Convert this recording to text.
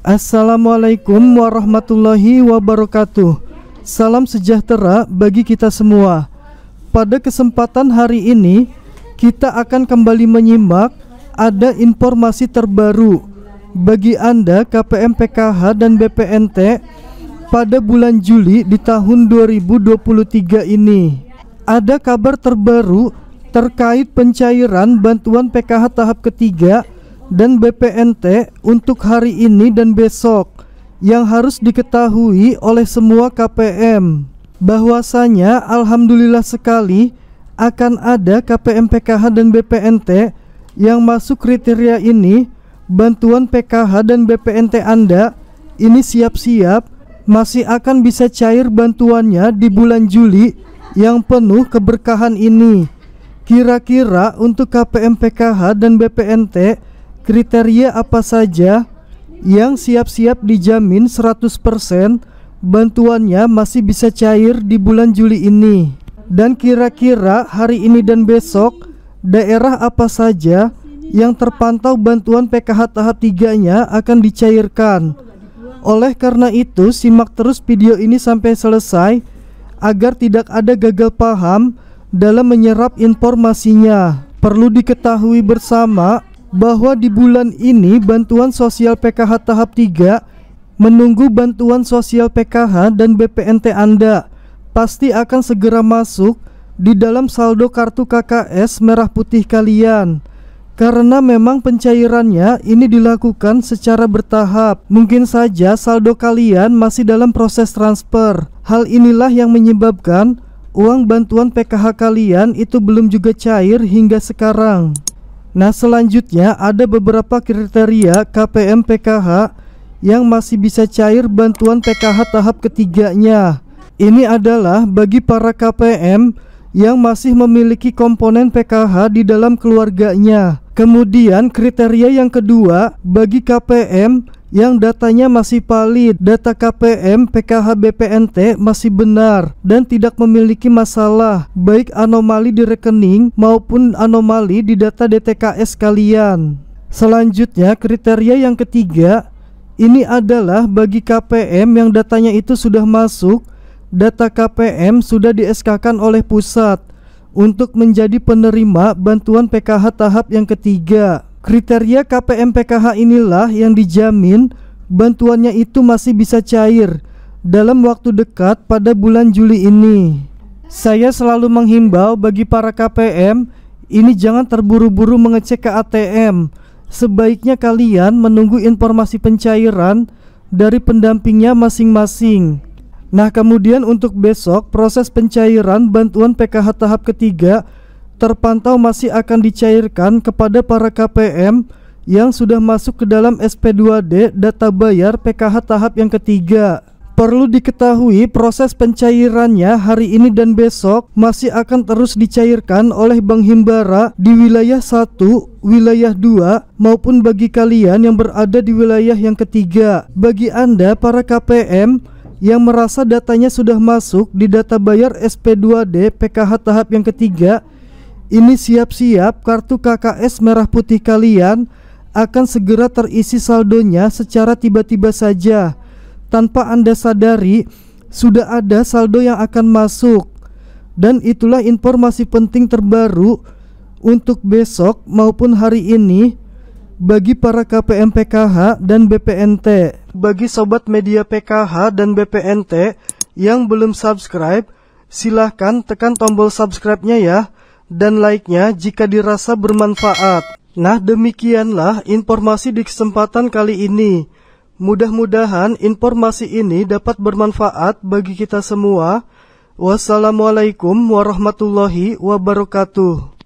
Assalamualaikum warahmatullahi wabarakatuh. Salam sejahtera bagi kita semua. Pada kesempatan hari ini, kita akan kembali menyimak ada informasi terbaru bagi Anda KPM PKH dan BPNT pada bulan Juli di tahun 2023 ini. Ada kabar terbaru terkait pencairan bantuan PKH tahap ketiga dan BPNT untuk hari ini dan besok yang harus diketahui oleh semua KPM bahwasanya alhamdulillah sekali akan ada KPM PKH dan BPNT yang masuk kriteria ini bantuan PKH dan BPNT Anda ini siap-siap masih akan bisa cair bantuannya di bulan Juli yang penuh keberkahan ini. Kira-kira untuk KPM PKH dan BPNT kriteria apa saja yang siap-siap dijamin 100% bantuannya masih bisa cair di bulan Juli ini. Dan kira-kira hari ini dan besok daerah apa saja yang terpantau bantuan PKH tahap 3-nya akan dicairkan. Oleh karena itu, simak terus video ini sampai selesai agar tidak ada gagal paham dalam menyerap informasinya. Perlu diketahui bersama bahwa di bulan ini bantuan sosial PKH tahap 3 menunggu bantuan sosial PKH dan BPNT Anda pasti akan segera masuk di dalam saldo kartu KKS merah putih kalian. Karena memang pencairannya ini dilakukan secara bertahap. Mungkin saja saldo kalian masih dalam proses transfer. Hal inilah yang menyebabkan uang bantuan PKH kalian itu belum juga cair hingga sekarang. Nah, selanjutnya ada beberapa kriteria KPM PKH yang masih bisa cair bantuan PKH tahap ketiganya. Ini adalah bagi para KPM yang masih memiliki komponen PKH di dalam keluarganya. Kemudian kriteria yang kedua bagi KPM yang datanya masih valid, data KPM PKH BPNT masih benar dan tidak memiliki masalah baik anomali di rekening maupun anomali di data DTKS kalian. Selanjutnya kriteria yang ketiga ini adalah bagi KPM yang datanya itu sudah masuk data KPM sudah di kan oleh pusat untuk menjadi penerima bantuan PKH tahap yang ketiga. Kriteria KPM PKH inilah yang dijamin bantuannya itu masih bisa cair dalam waktu dekat pada bulan Juli ini. Saya selalu menghimbau bagi para KPM ini jangan terburu-buru mengecek ke ATM. Sebaiknya kalian menunggu informasi pencairan dari pendampingnya masing-masing. Nah, kemudian untuk besok proses pencairan bantuan PKH tahap ketiga terpantau masih akan dicairkan kepada para KPM yang sudah masuk ke dalam SP2D data bayar PKH tahap yang ketiga. Perlu diketahui proses pencairannya hari ini dan besok masih akan terus dicairkan oleh Bank Himbara di wilayah 1, wilayah 2 maupun bagi kalian yang berada di wilayah yang ketiga. Bagi Anda para KPM yang merasa datanya sudah masuk di data bayar SP2D PKH tahap yang ketiga, ini siap-siap kartu KKS merah putih kalian akan segera terisi saldonya secara tiba-tiba saja. Tanpa Anda sadari, sudah ada saldo yang akan masuk. Dan itulah informasi penting terbaru untuk besok maupun hari ini bagi para KPM PKH dan BPNT. Bagi sobat media PKH dan BPNT yang belum subscribe, silahkan tekan tombol subscribe-nya ya, dan like-nya jika dirasa bermanfaat. Nah demikianlah informasi di kesempatan kali ini. Mudah-mudahan informasi ini dapat bermanfaat bagi kita semua. Wassalamualaikum warahmatullahi wabarakatuh.